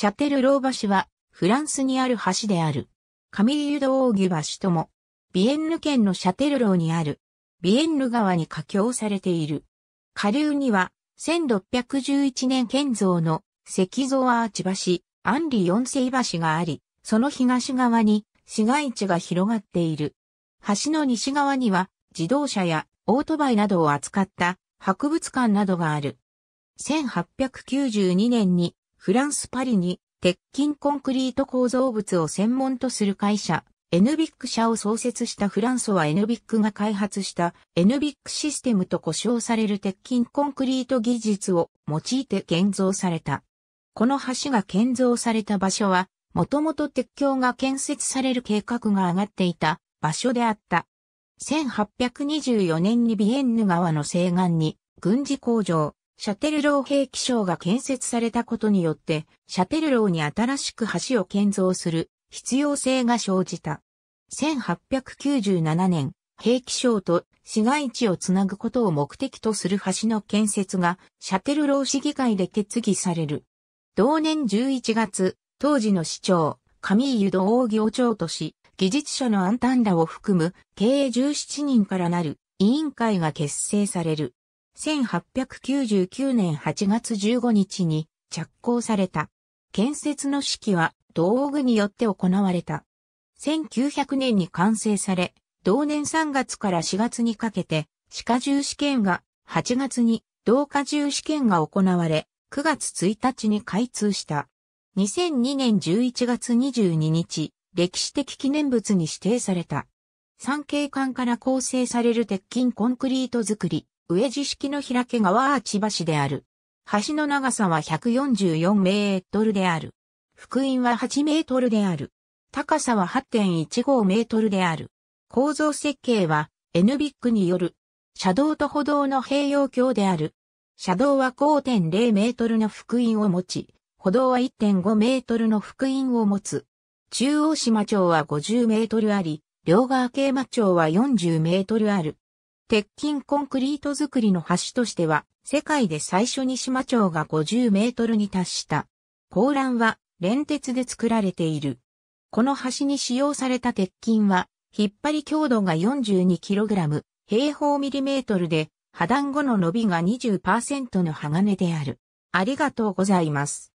シャテルロー橋は、フランスにある橋である。カミリユドオーギュ橋とも、ビエンヌ県のシャテルローにある、ビエンヌ川に架橋されている。下流には、1611年建造の石像アーチ橋、アンリ四世橋があり、その東側に市街地が広がっている。橋の西側には自動車やオートバイなどを扱った博物館などがある。1892年にフランス・パリに鉄筋コンクリート構造物を専門とする会社、エヌビック社を創設したフランソはエヌビックが開発したエヌビックシステムと呼称される鉄筋コンクリート技術を用いて建造された。この橋が建造された場所は、もともと鉄橋が建設される計画が上がっていた場所であった。1824年にビエンヌ川の西岸に軍事工場、シャテルロー兵器省が建設されたことによって、シャテルローに新しく橋を建造する必要性が生じた。1897年、兵器省と市街地をつなぐことを目的とする橋の建設が、シャテルロー市議会で決議される。同年11月、当時の市長、上井湯大義を長とし、技術者のアンタンラを含む経営17人からなる委員会が結成される。1899年8月15日に着工された。建設の式は道具によって行われた。1900年に完成され、同年3月から4月にかけて、歯科重試験が、8月に同化重試験が行われ、9月1日に開通した。2002年11月22日、歴史的記念物に指定された。産経館から構成される鉄筋コンクリート造り、上地式の開け川アーチ橋である。橋の長さは144メートルである。福音は8メートルである。高さは8.15メートルである。構造設計は N ビックによる。車道と歩道の併用橋である。車道は5.0メートルの福音を持ち、歩道は1.5メートルの福音を持つ。中央島町は50メートルあり、両側系町は40メートルある。鉄筋コンクリート作りの橋としては、世界で最初に島町が50メートルに達した。高欄は連鉄で作られている。この橋に使用された鉄筋は、引っ張り強度が 42kg、平方ミリメートルで、破断後の伸びが20%の鋼である。ありがとうございます。